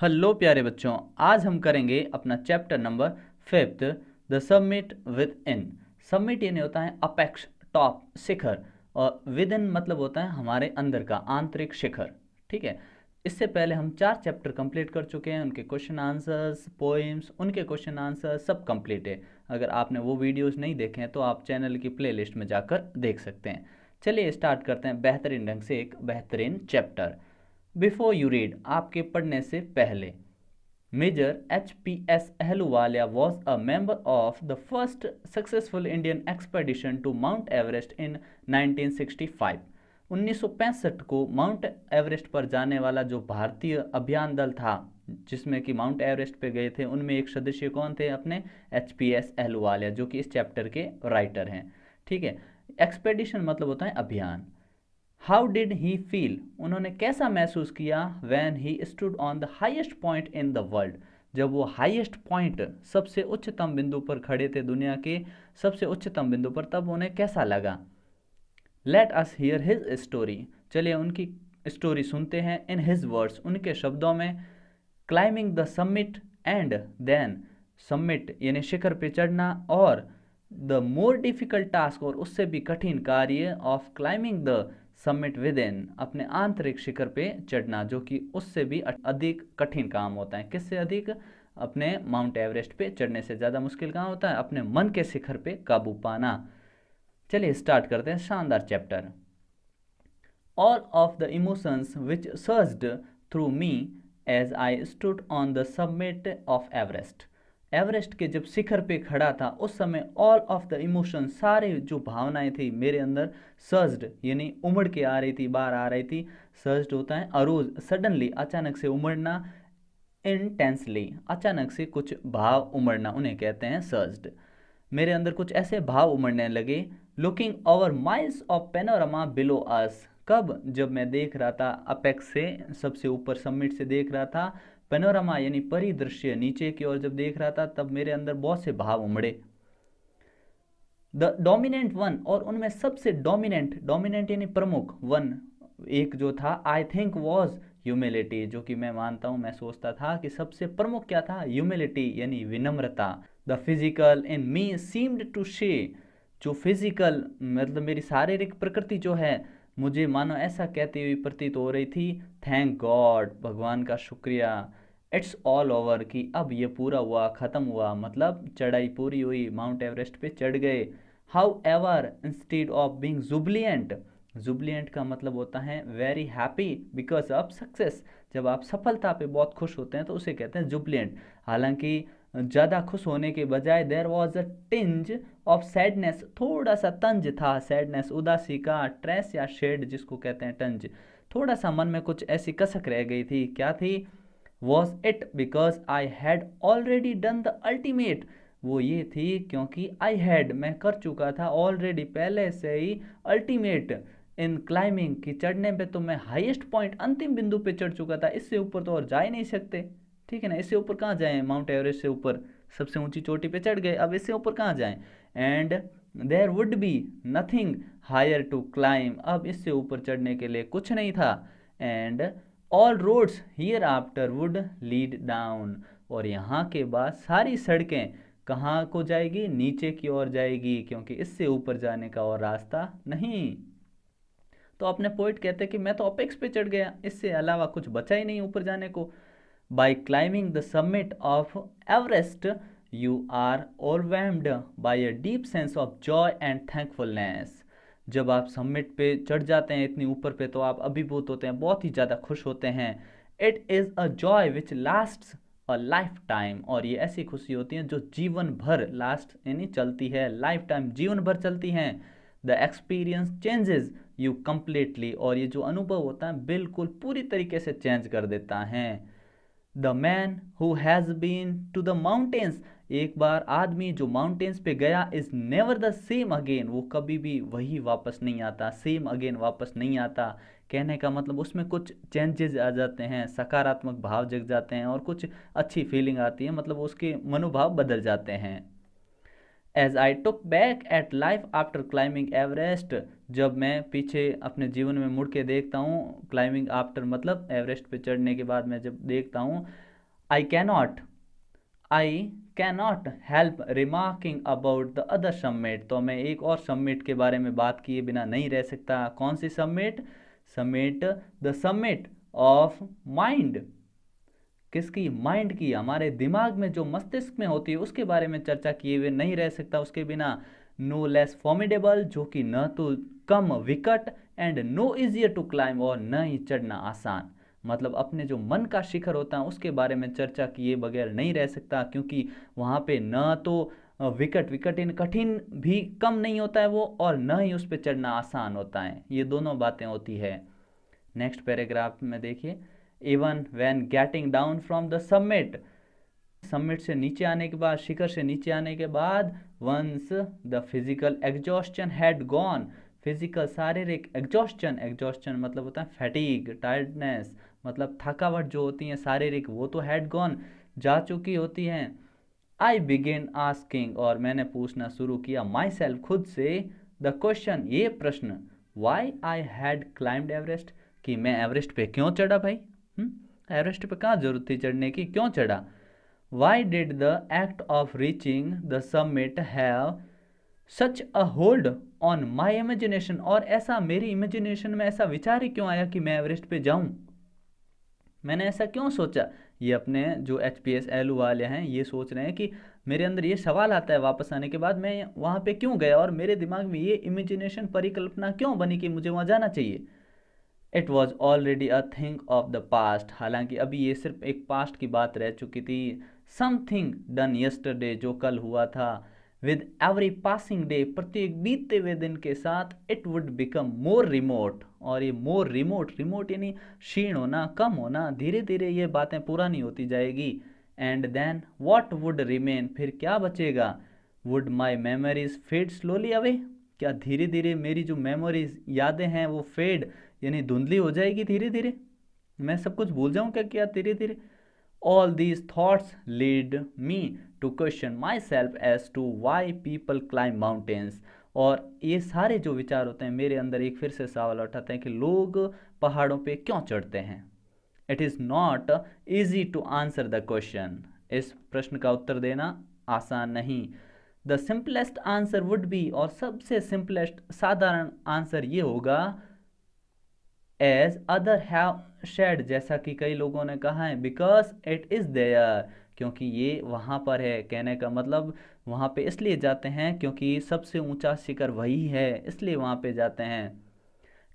Hello प्यारे बच्चों आज हम करेंगे अपना chapter number fifth the submit within submit यानी होता है अपेक्ष टॉप शिखर और विद इन मतलब होता है हमारे अंदर का आंतरिक शिखर ठीक है इससे पहले हम चार चैप्टर कंप्लीट कर चुके हैं उनके क्वेश्चन आंसर्स पोइम्स उनके क्वेश्चन आंसर सब कंप्लीट है अगर आपने वो वीडियोस नहीं देखे हैं तो आप चैनल की प्लेलिस्ट में जाकर देख सकते हैं चलिए स्टार्ट करते हैं बेहतरीन ढंग से एक बेहतरीन चैप्टर बिफोर यू रीड आपके पढ़ने से पहले major H P S Ahluwalia was a member of the first successful Indian expedition to Mount Everest in 1965 1965 को माउंट एवरेस्ट पर जाने वाला जो भारतीय अभियान दल था जिसमें कि माउंट एवरेस्ट पे गए थे उनमें एक सदस्य कौन थे अपने एच पी एस अहलूवालिया जो कि इस चैप्टर के राइटर हैं ठीक है एक्सपेडिशन मतलब होता है अभियान हाउ डिड ही फील उन्होंने कैसा महसूस किया when he stood on the highest point in the world जब वो हाइएस्ट पॉइंट सबसे उच्चतम बिंदु पर खड़े थे दुनिया के सबसे उच्चतम बिंदु पर तब उन्हें कैसा लगा let us hear his story चलिए उनकी स्टोरी सुनते हैं इन हिज वर्ड्स उनके शब्दों में climbing the summit and then summit यानी शिखर पे चढ़ना और द मोर डिफिकल्ट टास्क और उससे भी कठिन कार्य of climbing the submit within अपने आंतरिक शिखर पे चढ़ना जो कि उससे भी अधिक कठिन काम होता है किससे अधिक अपने माउंट एवरेस्ट पे चढ़ने से ज़्यादा मुश्किल काम होता है अपने मन के शिखर पे काबू पाना चलिए स्टार्ट करते हैं शानदार chapter all of the emotions which surge through me as I stood on the submit of Everest Everest के जब शिखर पे खड़ा था उस समय ऑल ऑफ द इमोशन सारे जो भावनाएं थी मेरे अंदर सर्ज्ड यानी उमड़ के आ रही थी बाहर आ रही थी सर्ज्ड होता है अरोज सडनली अचानक से उमड़ना इंटेंसली अचानक से कुछ भाव उमड़ना उन्हें कहते हैं सर्ज्ड मेरे अंदर कुछ ऐसे भाव उमड़ने लगे looking over miles of panorama below us कब जब मैं देख रहा था अपेक्स से सबसे ऊपर सबमिट से देख रहा था पेनोरमा यानी परिदृश्य नीचे की ओर जब देख रहा था तब मेरे अंदर बहुत से भाव उमड़े द डोमिनेंट वन और उनमें सबसे डोमिनेंट डोमिनेंट यानी प्रमुख वन एक जो था आई थिंक वॉज ह्यूमिलिटी जो कि मैं मानता हूँ मैं सोचता था कि सबसे प्रमुख क्या था ह्यूमिलिटी यानी विनम्रता the physical in me seemed to say जो फिजिकल मतलब मेरी शारीरिक प्रकृति जो है मुझे मानो ऐसा कहती हुई प्रतीत हो रही थी थैंक गॉड भगवान का शुक्रिया इट्स ऑल ओवर कि अब ये पूरा हुआ ख़त्म हुआ मतलब चढ़ाई पूरी हुई माउंट एवरेस्ट पे चढ़ गए however instead of being jubilant jubilant का मतलब होता है very happy because of success जब आप सफलता पे बहुत खुश होते हैं तो उसे कहते हैं जुबलियंट हालांकि ज़्यादा खुश होने के बजाय there was a tinge of sadness थोड़ा सा तंज था सैडनेस उदासी का ट्रेस या शेड जिसको कहते हैं तंज थोड़ा सा मन में कुछ ऐसी कसक रह गई थी क्या थी was it because I had already done the ultimate वो ये थी क्योंकि आई हैड मैं कर चुका था ऑलरेडी पहले से ही अल्टीमेट इन क्लाइंबिंग की चढ़ने पे तो मैं हाईएस्ट पॉइंट अंतिम बिंदु पे चढ़ चुका था इससे ऊपर तो और जा ही नहीं सकते ठीक है ना इससे ऊपर कहाँ जाएं माउंट एवरेस्ट से ऊपर सबसे ऊंची चोटी पे चढ़ गए अब इससे ऊपर कहाँ जाएं and there would be nothing higher to climb अब इससे ऊपर चढ़ने के लिए कुछ नहीं था and all roads hereafter would lead down और यहाँ के बाद सारी सड़कें कहाँ को जाएगी नीचे की ओर जाएगी क्योंकि इससे ऊपर जाने का और रास्ता नहीं तो अपने पोइट कहते हैं कि मैं तो अपेक्स पे चढ़ गया इससे अलावा कुछ बचा ही नहीं ऊपर जाने को by climbing the summit of Everest, you are overwhelmed by a deep sense of joy and thankfulness. जब आप सम्मिट पे चढ़ जाते हैं इतनी ऊपर पे तो आप अभिभूत होते हैं बहुत ही ज़्यादा खुश होते हैं it is a joy which last a lifetime और ये ऐसी खुशी होती है जो जीवन भर लास्ट यानी चलती है लाइफ टाइम जीवन भर चलती हैं the experience changes you completely और ये जो अनुभव होता है बिल्कुल पूरी तरीके से चेंज कर देता है the man who has been to the mountains एक बार आदमी जो माउंटेन्स पे गया is never the same again वो कभी भी वही वापस नहीं आता सेम अगेन वापस नहीं आता कहने का मतलब उसमें कुछ चेंजेस आ जाते हैं सकारात्मक भाव जग जाते हैं और कुछ अच्छी फीलिंग आती है मतलब उसके मनोभाव बदल जाते हैं as I took back at life after climbing Everest जब मैं पीछे अपने जीवन में मुड़ के देखता हूँ क्लाइंबिंग आफ्टर मतलब एवरेस्ट पे चढ़ने के बाद मैं जब देखता हूँ I cannot I cannot help remarking about the other submit तो मैं एक और सबमिट के बारे में बात किए बिना नहीं रह सकता कौन सी summit summit the submit of mind किसकी माइंड की हमारे दिमाग में जो मस्तिष्क में होती है उसके बारे में चर्चा किए हुए नहीं रह सकता उसके बिना नो लेस फॉर्मिडेबल जो कि न तो कम विकट and no easier to climb और न ही चढ़ना आसान मतलब अपने जो मन का शिखर होता है उसके बारे में चर्चा किए बगैर नहीं रह सकता क्योंकि वहाँ पे न तो विकट विकट इन कठिन भी कम नहीं होता है वो और न ही उस पर चढ़ना आसान होता है ये दोनों बातें होती है नेक्स्ट पैराग्राफ में देखिए even when getting down from the summit summit से नीचे आने के बाद शिखर से नीचे आने के बाद once the physical exhaustion had gone physical शारीरिक एग्जॉस्टन एग्जॉस्टन मतलब होता है फैटीग टायर्डनेस मतलब थकावट जो होती है शारीरिक वो तो हैड गॉन जा चुकी होती हैं आई बिगेन आस्किंग और मैंने पूछना शुरू किया माई सेल्फ खुद से द क्वेश्चन ये प्रश्न why I had climb Everest कि मैं एवरेस्ट पे क्यों चढ़ा भाई एवरेस्ट पे कहाँ जरूरत थी चढ़ने की क्यों चढ़ा why did the act of reaching the summit have such a hold on my imagination और ऐसा मेरी इमेजिनेशन में ऐसा विचार ही क्यों आया कि मैं एवरेस्ट पे जाऊं मैंने ऐसा क्यों सोचा ये अपने जो एच पी एस एल वाले हैं ये सोच रहे हैं कि मेरे अंदर ये सवाल आता है वापस आने के बाद मैं वहाँ पे क्यों गया और मेरे दिमाग में ये इमेजिनेशन परिकल्पना क्यों बनी कि मुझे वहाँ जाना चाहिए it was already a thing of the past हालांकि अभी ये सिर्फ एक पास्ट की बात रह चुकी थी समथिंग डन यस्टरडे जो कल हुआ था विद एवरी पासिंग डे प्रत्येक बीतते हुए दिन के साथ it would become more remote और ये मोर रिमोट रिमोट यानी क्षीण होना कम होना धीरे धीरे ये बातें पुरानी होती जाएगी and then what would remain फिर क्या बचेगा would my memories fade slowly away क्या धीरे धीरे मेरी जो मेमोरीज यादें हैं वो फेड यानी धुंधली हो जाएगी धीरे धीरे मैं सब कुछ भूल जाऊँ क्या क्या धीरे धीरे all these thoughts lead me to question myself as to why people climb mountains और ये सारे जो विचार होते हैं मेरे अंदर एक फिर से सवाल उठाते हैं कि लोग पहाड़ों पे क्यों चढ़ते हैं it is not easy to answer the question इस प्रश्न का उत्तर देना आसान नहीं the simplest answer would be और सबसे सिंपलेस्ट साधारण आंसर ये होगा एज अदर हैव शेड जैसा कि कई लोगों ने कहा है बिकॉज इट इज़ देयर क्योंकि ये वहाँ पर है कहने का मतलब वहाँ पे इसलिए जाते हैं क्योंकि सबसे ऊंचा शिखर वही है इसलिए वहाँ पे जाते हैं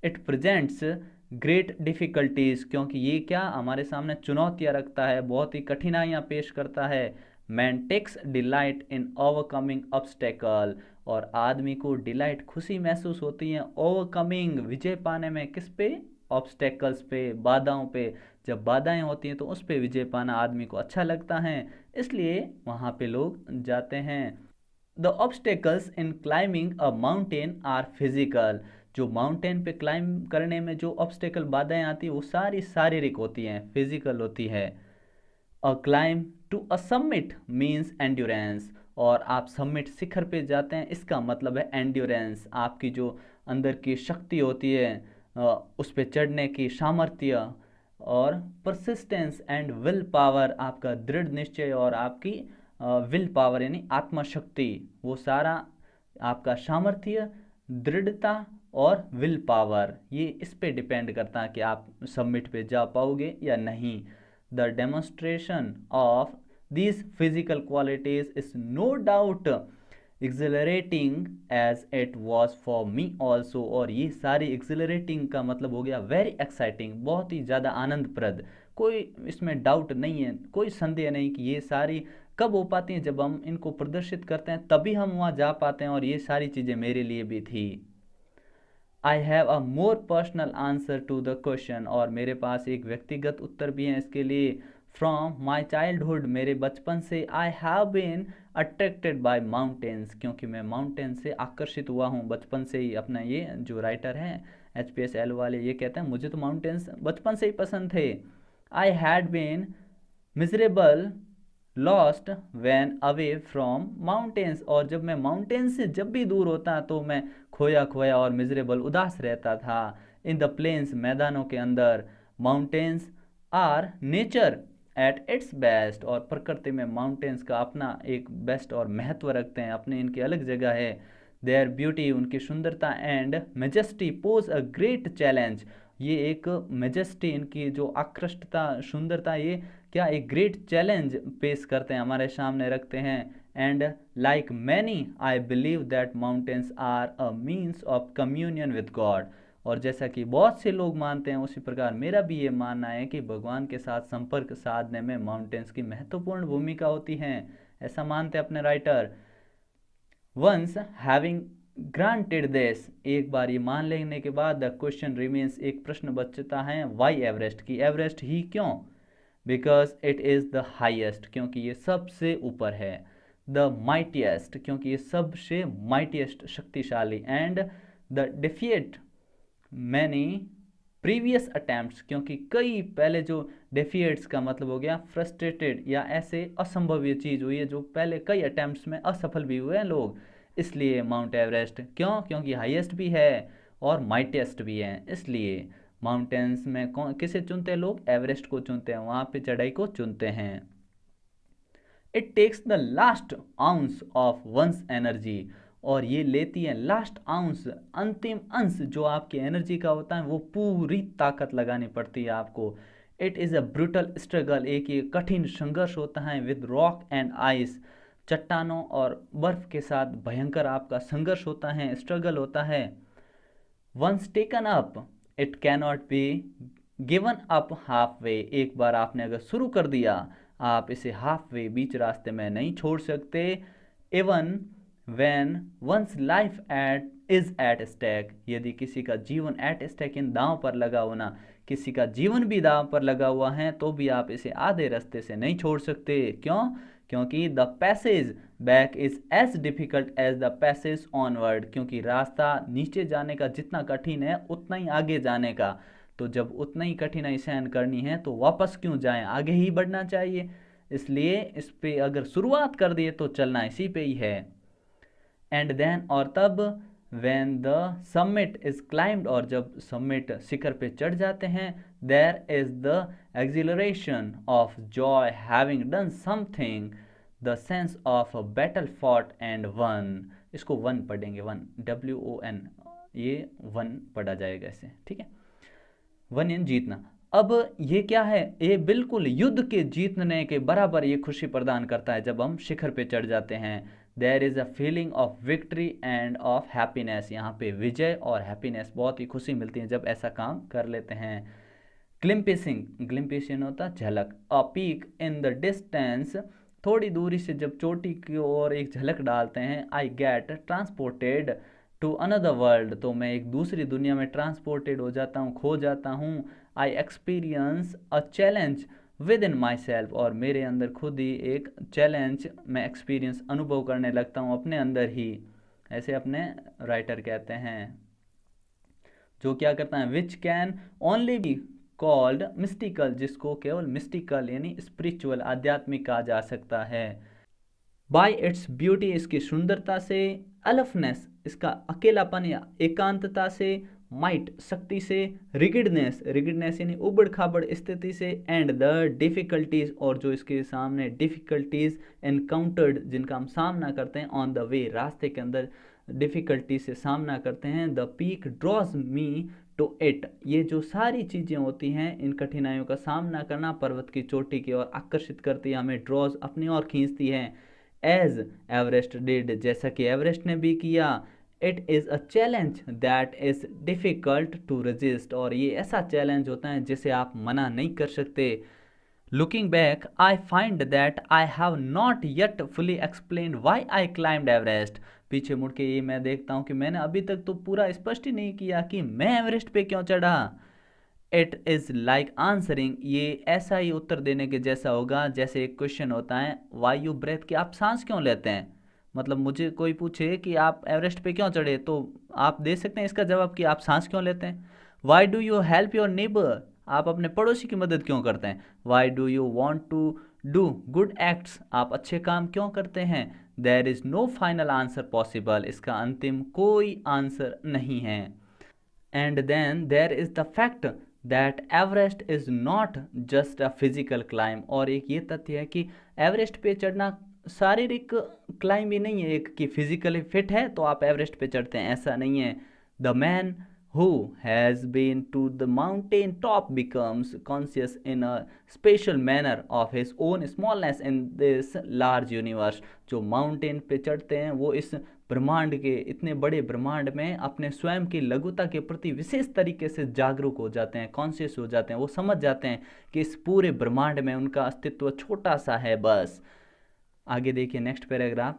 इट प्रजेंट्स ग्रेट डिफ़िकल्टीज़ क्योंकि ये क्या हमारे सामने चुनौतियाँ रखता है बहुत ही कठिनाइयाँ पेश करता है man takes delight in overcoming obstacle और आदमी को डिलाइट खुशी महसूस होती है ओवरकमिंग विजय पाने में किस पे ऑब्स्टेकल्स पे बाधाओं पे जब बाधाएं होती हैं तो उस पर विजय पाना आदमी को अच्छा लगता है इसलिए वहाँ पे लोग जाते हैं the obstacles in climbing a mountain are physical जो माउंटेन पे क्लाइंब करने में जो ऑब्स्टेकल बाधाएं आती हैं वो सारी शारीरिक होती हैं फिजिकल होती है a climb to a summit means endurance और आप समिट शिखर पे जाते हैं इसका मतलब है एंड्योरेंस आपकी जो अंदर की शक्ति होती है उस पर चढ़ने की सामर्थ्य और परसिस्टेंस एंड विल पावर आपका दृढ़ निश्चय और आपकी विल पावर यानी आत्मशक्ति वो सारा आपका सामर्थ्य दृढ़ता और विल पावर ये इस पे डिपेंड करता है कि आप सबमिट पे जा पाओगे या नहीं the demonstration of these physical qualities is no doubt exhilarating as it was for me also और ये सारी एक्सिलरेटिंग का मतलब हो गया वेरी एक्साइटिंग बहुत ही ज़्यादा आनंदप्रद कोई इसमें डाउट नहीं है कोई संदेह नहीं कि ये सारी कब हो पाती हैं जब हम इनको प्रदर्शित करते हैं तभी हम वहाँ जा पाते हैं और ये सारी चीज़ें मेरे लिए भी थी I have a more personal answer to the question और मेरे पास एक व्यक्तिगत उत्तर भी है इसके लिए फ्रॉम माई चाइल्डहुड मेरे बचपन से I have been attracted by mountains क्योंकि मैं माउंटेन से आकर्षित हुआ हूँ बचपन से ही अपना ये जो राइटर है एच पी एस एल वाले ये कहते हैं मुझे तो माउंटेन्स बचपन से ही पसंद थे I had been miserable lost when away from mountains और जब मैं माउंटेन से जब भी दूर होता तो मैं खोया खोया और मिजरेबल उदास रहता था इन द प्लेन्स मैदानों के अंदर mountains are nature at its best और प्रकृति में माउंटेंस का अपना एक बेस्ट और महत्व रखते हैं अपने इनकी अलग जगह है देयर ब्यूटी उनकी सुंदरता and majesty pose a great challenge ये एक मेजेस्टी इनकी जो आकृष्टता सुंदरता ये क्या एक ग्रेट चैलेंज पेश करते हैं हमारे सामने रखते हैं and like many I believe that mountains are a means of communion with God और जैसा कि बहुत से लोग मानते हैं उसी प्रकार मेरा भी ये मानना है कि भगवान के साथ संपर्क साधने में माउंटेन्स की महत्वपूर्ण भूमिका होती है ऐसा मानते अपने writer once having granted this एक बार ये मान लेने के बाद द क्वेश्चन रिमेन्स एक प्रश्न बचता है वाई एवरेस्ट की एवरेस्ट ही क्यों because it is the highest क्योंकि ये सबसे ऊपर है द माइटिएस्ट क्योंकि ये सबसे माइटिएस्ट शक्तिशाली and the defeat many previous attempt क्योंकि कई पहले जो डेफिएट्स का मतलब हो गया फ्रस्ट्रेटेड या ऐसे असंभव चीज़ हुई है जो पहले कई अटैम्प्ट में असफल भी हुए हैं लोग इसलिए माउंट एवरेस्ट क्यों क्योंकि हाईएस्ट भी है और माइटेस्ट भी है इसलिए माउंटेन्स में कौन किसे चुनते हैं लोग एवरेस्ट को चुनते हैं वहाँ पे चढ़ाई को चुनते हैं it takes the last ounce of one's energy और ये लेती है लास्ट आउंस अंतिम अंश जो आपके एनर्जी का होता है वो पूरी ताकत लगानी पड़ती है आपको it is a brutal struggle एक ये कठिन संघर्ष होता है विद रॉक एंड आइस चट्टानों और बर्फ़ के साथ भयंकर आपका संघर्ष होता है स्ट्रगल होता है once taken up it cannot be given up half way एक बार आपने अगर शुरू कर दिया आप इसे हाफ वे बीच रास्ते में नहीं छोड़ सकते even when one's life at is at stake यदि किसी का जीवन एट स्टैक इन दांव पर लगा होना किसी का जीवन भी दांव पर लगा हुआ है तो भी आप इसे आधे रास्ते से नहीं छोड़ सकते क्यों क्योंकि the passage back is as difficult as the passage onward क्योंकि रास्ता नीचे जाने का जितना कठिन है उतना ही आगे जाने का तो जब उतना ही कठिनाई सहन करनी है तो वापस क्यों जाएं आगे ही बढ़ना चाहिए इसलिए इस पे अगर शुरुआत कर दिए तो चलना इसी पे ही है एंड देन और तब when the summit is climbed और जब समिट शिखर पे चढ़ जाते हैं there is the exhilaration of joy having done something the sense of battle fought and won इसको वन पढ़ेंगे वन डब्ल्यू ओ एन ये वन पढ़ा जाएगा इसे ठीक है वन इन जीतना अब ये क्या है ये बिल्कुल युद्ध के जीतने के बराबर ये खुशी प्रदान करता है जब हम शिखर पे चढ़ जाते हैं there is a feeling of victory and of happiness यहाँ पे विजय और हैप्पीनेस बहुत ही खुशी मिलती है जब ऐसा काम कर लेते हैं ग्लिम्पिसिंग ग्लिम्पिसन होता झलक a peak in the distance थोड़ी दूरी से जब चोटी की ओर एक झलक डालते हैं I get transported to another world तो मैं एक दूसरी दुनिया में ट्रांसपोर्टेड हो जाता हूँ खो जाता हूँ I experience a challenge within myself और मेरे अंदर खुद ही एक चैलेंज मैं एक्सपीरियंस अनुभव करने लगता हूँ अपने अंदर ही ऐसे अपने राइटर कहते हैं जो क्या करता है which can only be called mystical जिसको केवल मिस्टिकल यानी स्पिरिचुअल आध्यात्मिक कहा जा सकता है बाई इट्स ब्यूटी इसकी सुंदरता से अलफनेस इसका अकेलापन या एकांतता से माइट शक्ति से रिगिडनेस रिगिडनेस यानी उबड़ खाबड़ स्थिति से एंड द डिफ़िकल्टीज और जो इसके सामने डिफ़िकल्टीज एनकाउंटर्ड जिनका हम सामना करते हैं ऑन द वे रास्ते के अंदर डिफ़िकल्टी से सामना करते हैं the peak draws me to it ये जो सारी चीज़ें होती हैं इन कठिनाइयों का सामना करना पर्वत की चोटी की ओर आकर्षित करती है हमें ड्रॉज अपनी ओर खींचती है एज एवरेस्ट डिड जैसा कि एवरेस्ट ने भी किया it is a challenge that is difficult to resist और ये ऐसा चैलेंज होता है जिसे आप मना नहीं कर सकते looking back I find that I have not yet fully explain why I climb Everest पीछे मुड़ के ये मैं देखता हूँ कि मैंने अभी तक तो पूरा स्पष्ट ही नहीं किया कि मैं एवरेस्ट पे क्यों चढ़ा इट इज़ लाइक आंसरिंग ये ऐसा ही उत्तर देने के जैसा होगा जैसे एक क्वेश्चन होता है वाई यू ब्रेथ की आप सांस क्यों लेते हैं मतलब मुझे कोई पूछे कि आप एवरेस्ट पे क्यों चढ़े तो आप दे सकते हैं इसका जवाब कि आप सांस क्यों लेते हैं why do you help your neighbour आप अपने पड़ोसी की मदद क्यों करते हैं why do you want to do good acts आप अच्छे काम क्यों करते हैं there is no final answer possible इसका अंतिम कोई आंसर नहीं है and then there is the fact that Everest is not just a physical climb और एक ये तथ्य है कि एवरेस्ट पे चढ़ना शारीरिक क्लाइंब ही नहीं है एक कि फिजिकली फिट है तो आप एवरेस्ट पे चढ़ते हैं ऐसा नहीं है the man who has been to the mountain top becomes conscious in a special manner of his own smallness in this large universe जो माउंटेन पे चढ़ते हैं वो इस ब्रह्मांड के इतने बड़े ब्रह्मांड में अपने स्वयं की लघुता के प्रति विशेष तरीके से जागरूक हो जाते हैं कॉन्शियस हो जाते हैं वो समझ जाते हैं कि इस पूरे ब्रह्मांड में उनका अस्तित्व छोटा सा है बस आगे देखिए next paragraph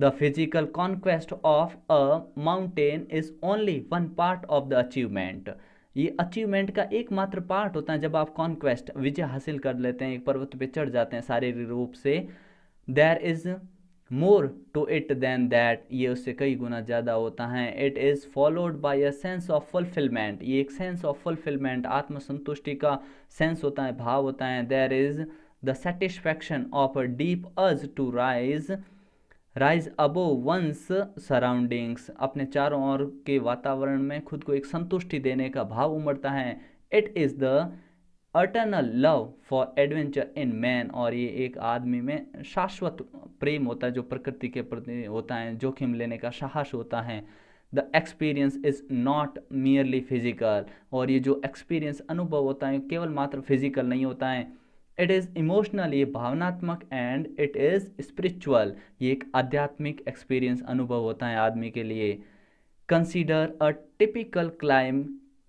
the physical conquest of a mountain is only one part of the achievement ये अचीवमेंट का एकमात्र पार्ट होता है जब आप कॉन्क्वेस्ट विजय हासिल कर लेते हैं एक पर्वत पे चढ़ जाते हैं शारीरिक रूप से there is more to it than that ये उससे कई गुना ज़्यादा होता है it is followed by a sense of fulfilment ये एक सेंस ऑफ फुलफिलमेंट आत्मसंतुष्टि का सेंस होता है भाव होता है there is the satisfaction of a deep urge to rise rise above one's surroundings अपने चारों ओर के वातावरण में खुद को एक संतुष्टि देने का भाव उमड़ता है it is the eternal love for adventure in man और ये एक आदमी में शाश्वत प्रेम होता है जो प्रकृति के प्रति होता है जोखिम लेने का साहस होता है the experience is not merely physical और ये जो एक्सपीरियंस अनुभव होता है केवल मात्र फिजिकल नहीं होता है इट इज़ इमोशनल ये भावनात्मक एंड इट इज़ स्पिरिचुअल ये एक आध्यात्मिक एक्सपीरियंस अनुभव होता है आदमी के लिए consider a typical climb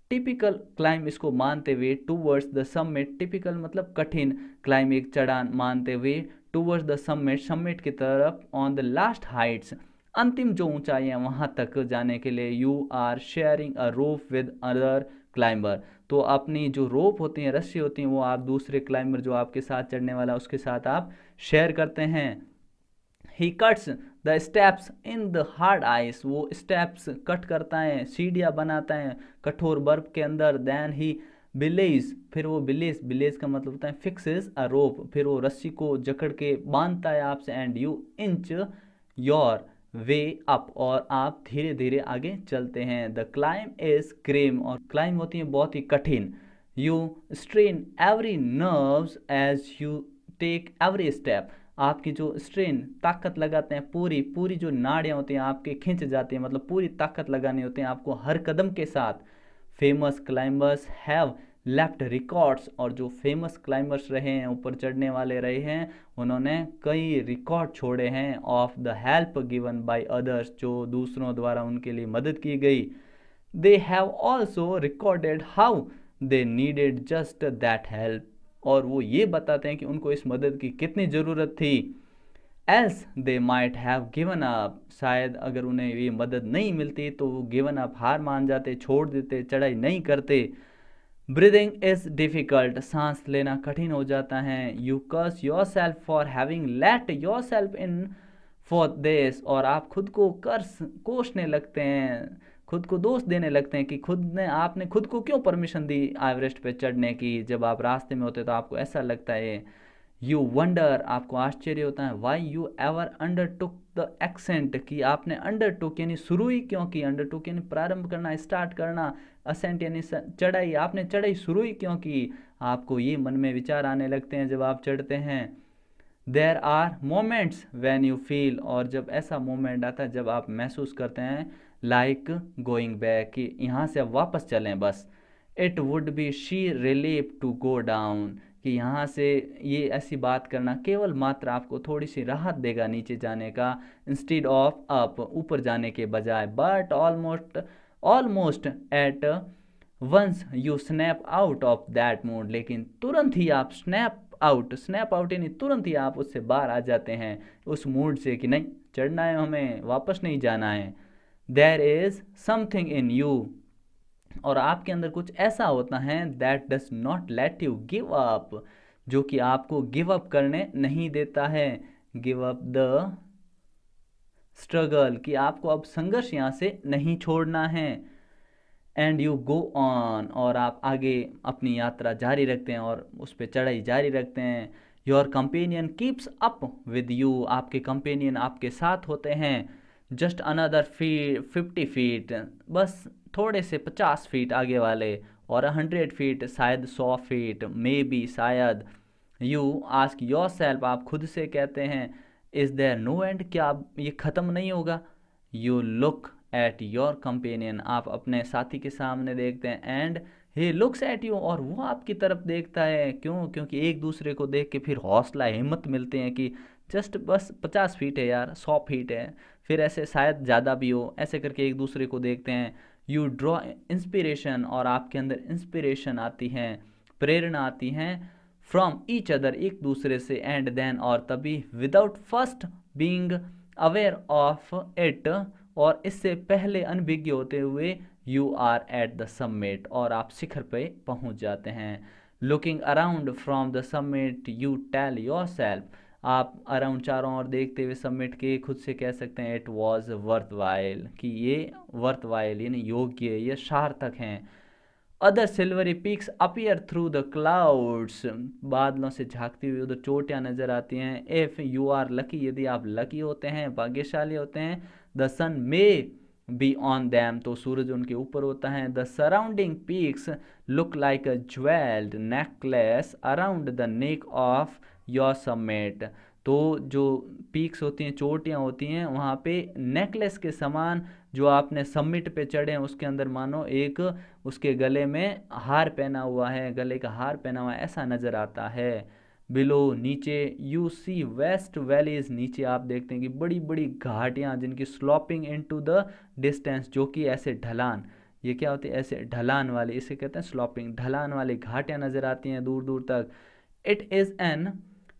typical climb इसको मानते हुए टूवर्ड्स द सबमिट टिपिकल मतलब कठिन क्लाइम एक चढ़ान मानते हुए टूवर्ड्स द सबमिट सबमिट की तरफ ऑन द लास्ट हाइट्स अंतिम जो ऊंचाई है वहाँ तक जाने के लिए you are sharing a rope with other climber तो अपनी जो रोप होती हैं रस्सी होती हैं वो आप दूसरे क्लाइंबर जो आपके साथ चढ़ने वाला उसके साथ आप शेयर करते हैं he cuts the steps in the hard ice वो स्टेप्स कट करता है सीढ़ियाँ बनाता है कठोर बर्फ के अंदर दैन ही बिलेज फिर वो बिलेज बिलेज का मतलब होता है फिक्सेस अ रोप फिर वो रस्सी को जकड़ के बांधता है आपसे and you inch your way up और आप धीरे धीरे आगे चलते हैं द क्लाइम इज क्रीम और क्लाइम होती है बहुत ही कठिन you strain every nerves as you take every step आपकी जो स्ट्रेन ताकत लगाते हैं पूरी पूरी जो नाड़ियाँ होती हैं आपके खींच जाती हैं मतलब पूरी ताकत लगानी होती है आपको हर कदम के साथ famous climbers have left records और जो फेमस क्लाइंबर्स रहे हैं ऊपर चढ़ने वाले रहे हैं उन्होंने कई रिकॉर्ड छोड़े हैं of the help given by others जो दूसरों द्वारा उनके लिए मदद की गई they have also recorded how they needed just that help और वो ये बताते हैं कि उनको इस मदद की कितनी ज़रूरत थी else they might have given up शायद अगर उन्हें ये मदद नहीं मिलती तो वो गिवन अप हार मान जाते छोड़ देते चढ़ाई नहीं करते ब्रीदिंग इज डिफिकल्ट सांस लेना कठिन हो जाता है you curse yourself for having let yourself in for this और आप खुद को कर्स कोसने लगते हैं खुद को दोष देने लगते हैं कि खुद ने आपने खुद को क्यों परमिशन दी एवरेस्ट पे चढ़ने की जब आप रास्ते में होते तो आपको ऐसा लगता है यू वंडर आपको आश्चर्य होता है why you ever undertook the ascent कि आपने अंडर टुक यानी शुरू ही क्यों की अंडर टुक यानी प्रारंभ करना स्टार्ट करना असेंट यानी चढ़ाई आपने चढ़ाई शुरू ही क्यों की आपको ये मन में विचार आने लगते हैं जब आप चढ़ते हैं there are moments when you feel और जब ऐसा मोमेंट आता है जब आप महसूस करते हैं लाइक गोइंग बैक कि यहाँ से वापस चलें बस it would be sheer relief to go down कि यहाँ से ये ऐसी बात करना केवल मात्र आपको थोड़ी सी राहत देगा नीचे जाने का इंस्टीड ऑफ अप ऊपर जाने के बजाय but almost almost at once you snap out of that mood लेकिन तुरंत ही आप स्नैप आउट स्नैप आउट यानी तुरंत ही आप उससे बाहर आ जाते हैं उस मूड से कि नहीं चढ़ना है हमें वापस नहीं जाना है there is something in you और आपके अंदर कुछ ऐसा होता है that does not let you give up जो कि आपको गिव अप करने नहीं देता है गिव अप द स्ट्रगल कि आपको अब संघर्ष यहाँ से नहीं छोड़ना है एंड यू गो ऑन और आप आगे अपनी यात्रा जारी रखते हैं और उस पर चढ़ाई जारी रखते हैं your companion keeps up with you आपके कंपेनियन आपके साथ होते हैं जस्ट अनदर फी फिफ्टी फीट बस थोड़े से पचास फीट आगे वाले और हंड्रेड फीट शायद सौ फीट मे बी शायद यू आस्क योर सेल्फ आप खुद से कहते हैं इज़ देयर नो एंड क्या ये ख़त्म नहीं होगा you look at your companion आप अपने साथी के सामने देखते हैं and he looks at you और वो आपकी तरफ देखता है क्यों क्योंकि एक दूसरे को देख के फिर हौसला हिम्मत मिलते हैं कि जस्ट बस पचास फीट है यार सौ फीट है फिर ऐसे शायद ज़्यादा भी हो ऐसे करके एक दूसरे को देखते हैं यू ड्रॉ इंस्पिरेशन और आपके अंदर इंस्पिरेशन आती हैं प्रेरणा आती हैं फ्रॉम ईच अदर एक दूसरे से एंड देन और तभी without first being aware of it और इससे पहले अनभिज्ञ होते हुए यू आर एट द समेट और आप शिखर पे पहुंच जाते हैं looking around from the summit you tell yourself आप अराउंड चारों ओर देखते हुए सबमिट के खुद से कह सकते हैं इट वॉज वर्थ वाइल कि ये वर्थ वाइल यानी योग्य या सार्थक हैं other silvery peaks appear through the clouds बादलों से झांकती हुई उधर चोटियाँ नज़र आती हैं इफ़ यू आर लकी यदि आप लकी होते हैं भाग्यशाली होते हैं the sun may be on them तो सूरज उनके ऊपर होता है the surrounding peaks look like a jewelled necklace around the neck of या समेट तो जो पीक्स होती हैं चोटियाँ होती हैं वहाँ पे नेकलेस के समान जो आपने सम्मिट पे चढ़े हैं उसके अंदर मानो एक उसके गले में हार पहना हुआ है गले का हार पहना हुआ है ऐसा नज़र आता है बिलो नीचे यू सी वेस्ट वैलीज नीचे आप देखते हैं कि बड़ी बड़ी घाटियाँ जिनकी sloping into the distance जो कि ऐसे ढलान ये क्या होती है ऐसे ढलान वाले इसे कहते हैं स्लॉपिंग ढलान वाली घाटियाँ नज़र आती हैं दूर दूर तक it is an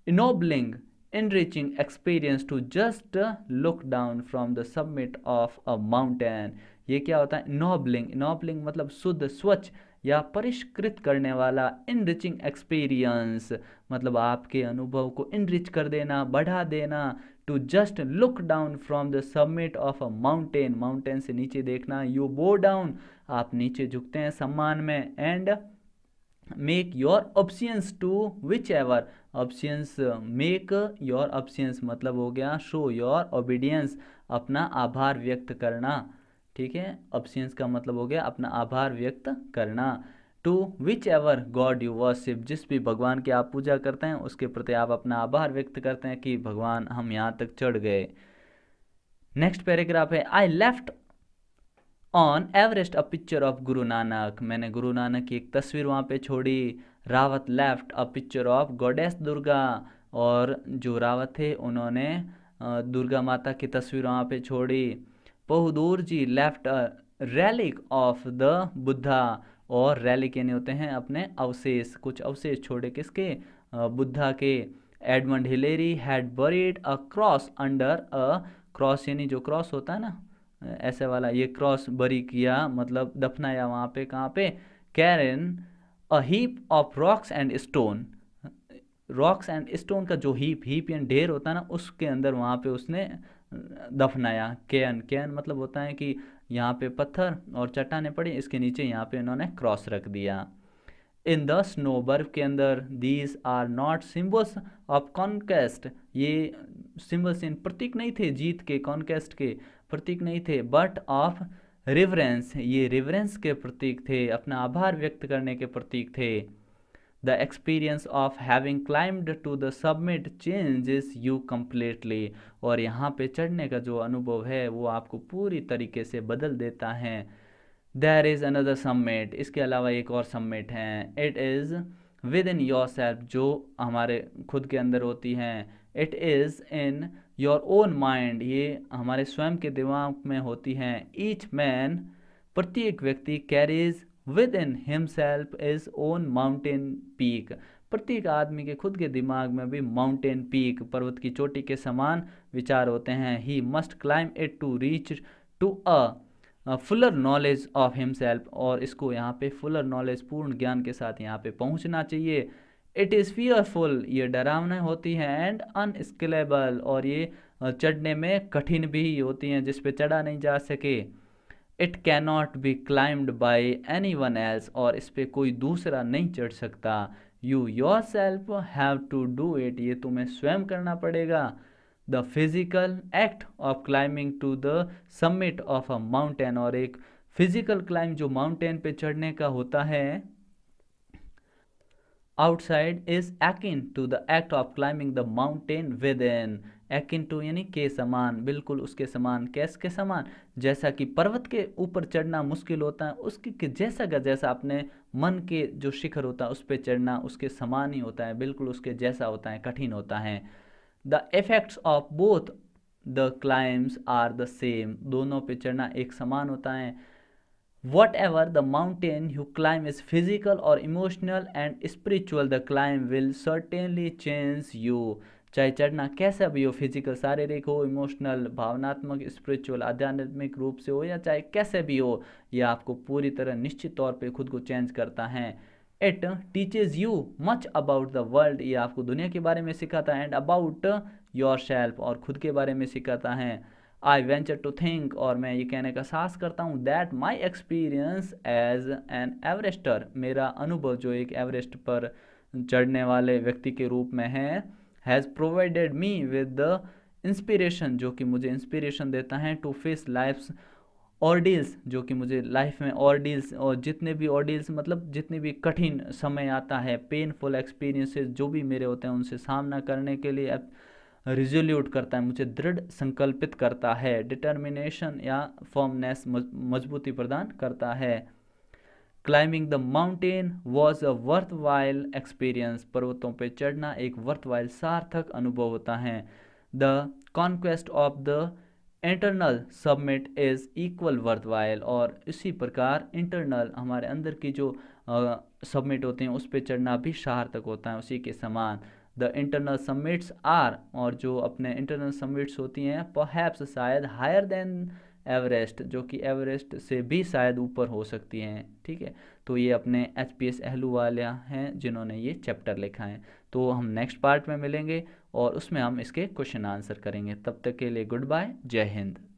ennobling enriching experience to just uh, look down from the summit of a mountain ये क्या होता है इनोबलिंग इनोबलिंग मतलब शुद्ध स्वच्छ या परिष्कृत करने वाला रिचिंग एक्सपीरियंस मतलब आपके अनुभव को रिच कर देना बढ़ा देना to just look down from the submit of a mountain mountain से नीचे देखना यू बो डाउन आप नीचे झुकते हैं सम्मान में and make your obeisance to whichever obeisance make your obeisance मतलब हो गया शो योर ओबीडियंस अपना आभार व्यक्त करना ठीक है ऑप्शंस का मतलब हो गया अपना आभार व्यक्त करना to whichever god you worship जिस भी भगवान की आप पूजा करते हैं उसके प्रति आप अपना आभार व्यक्त करते हैं कि भगवान हम यहाँ तक चढ़ गए नेक्स्ट पैराग्राफ है I left on Everest a picture of Guru Nanak मैंने गुरु नानक की एक तस्वीर वहाँ पे छोड़ी Rawat left a picture of goddess Durga और जो रावत थे उन्होंने दुर्गा माता की तस्वीर वहाँ पे छोड़ी Bahadur ji left a relic of the Buddha और रैलिक यानी होते हैं अपने अवशेष कुछ अवशेष छोड़े किसके बुद्धा के Edmund Hillary had buried a cross under a cross यानी जो क्रॉस होता है ना ऐसे वाला ये क्रॉस बरी किया मतलब दफनाया वहाँ पे कहाँ पे cairn a heap of rocks and stone rocks and stone का जो हीप हीप एंड ढेर होता है ना उसके अंदर वहाँ पे उसने दफनाया कैन कैन मतलब होता है कि यहाँ पे पत्थर और चट्टाने पड़ी इसके नीचे यहाँ पे इन्होंने क्रॉस रख दिया इन द स्नो बर्फ के अंदर these are not symbols of conquest ये सिम्बल्स इन प्रतीक नहीं थे जीत के कॉन्केस्ट के प्रतीक नहीं थे बट ऑफ रिवरेंस ये रिवरेंस के प्रतीक थे अपना आभार व्यक्त करने के प्रतीक थे the experience of having climbed to the summit changes you completely और यहाँ पे चढ़ने का जो अनुभव है वो आपको पूरी तरीके से बदल देता है देर इज़ अनदर सबमिट इसके अलावा एक और सबमिट है it is within yourself जो हमारे खुद के अंदर होती हैं it is in your own mind ये हमारे स्वयं के दिमाग में होती हैं ईच मैन प्रत्येक व्यक्ति carries within himself is own mountain peak प्रत्येक आदमी के खुद के दिमाग में भी माउंटेन पीक पर्वत की चोटी के समान विचार होते हैं he must climb it to reach to a fuller knowledge of himself और इसको यहाँ पे फुलर नॉलेज पूर्ण ज्ञान के साथ यहाँ पे पहुँचना चाहिए इट इज़ फियरफुल ये डरावने होती हैं एंड अनस्किलेबल और ये चढ़ने में कठिन भी होती हैं जिस पे चढ़ा नहीं जा सके it cannot be climbed by anyone else और इस पर कोई दूसरा नहीं चढ़ सकता you yourself have to do it ये तुम्हें स्वयं करना पड़ेगा the physical act of climbing to the summit of a mountain और एक फिज़िकल क्लाइंब जो माउंटेन पे चढ़ने का होता है outside is akin to the act of climbing the mountain within akin एकिन टू यानी के समान बिल्कुल उसके समान कैस के समान जैसा कि पर्वत के ऊपर चढ़ना मुश्किल होता है उसके जैसा का जैसा अपने मन के जो शिखर होता है उस पर चढ़ना उसके समान ही होता है बिल्कुल उसके जैसा होता है कठिन होता है the effects of both the climbs are the same दोनों पे चढ़ना एक समान होता है whatever the mountain you climb is physical और emotional and spiritual the climb will certainly change you चाहे चढ़ना कैसा भी हो फिजिकल शारीरिक हो इमोशनल भावनात्मक स्पिरिचुअल आध्यात्मिक रूप से हो या चाहे कैसे भी हो यह आपको पूरी तरह निश्चित तौर पे खुद को चेंज करता है it teaches you much about the world ये आपको दुनिया के बारे में सिखाता है एंड अबाउट योर सेल्फ और खुद के बारे में सिखाता है आई वेंचर टू थिंक और मैं ये कहने का साहस करता हूँ that my experience as an Everester मेरा अनुभव जो एक एवरेस्ट पर चढ़ने वाले व्यक्ति के रूप में है has provided me with the inspiration जो कि मुझे इंस्पिरेशन देता है टू फेस लाइफ और डील्स जो कि मुझे लाइफ में और डील्स और जितने भी और डील्स मतलब जितने भी कठिन समय आता है पेनफुल एक्सपीरियंसेस जो भी मेरे होते हैं उनसे सामना करने के लिए रिजोल्यूट करता है मुझे दृढ़ संकल्पित करता है डिटर्मिनेशन या फॉर्मनेस मजबूती प्रदान करता है climbing the mountain was a worthwhile experience पर्वतों पर चढ़ना एक वर्थ वाइल सार्थक अनुभव होता है the conquest of the internal summit is equal worthwhile और इसी प्रकार इंटरनल हमारे अंदर की जो सबमिट होते हैं उस पर चढ़ना भी सार्थक होता है उसी के समान द इंटरनल समिट्स आर और जो अपने इंटरनल समिट्स होती हैं पहैप्स शायद हायर देन एवरेस्ट जो कि एवरेस्ट से भी शायद ऊपर हो सकती हैं ठीक है तो ये अपने एच पी एस एहलू वाले हैं जिन्होंने ये चैप्टर लिखा है तो हम नेक्स्ट पार्ट में मिलेंगे और उसमें हम इसके क्वेश्चन आंसर करेंगे तब तक के लिए गुड बाय जय हिंद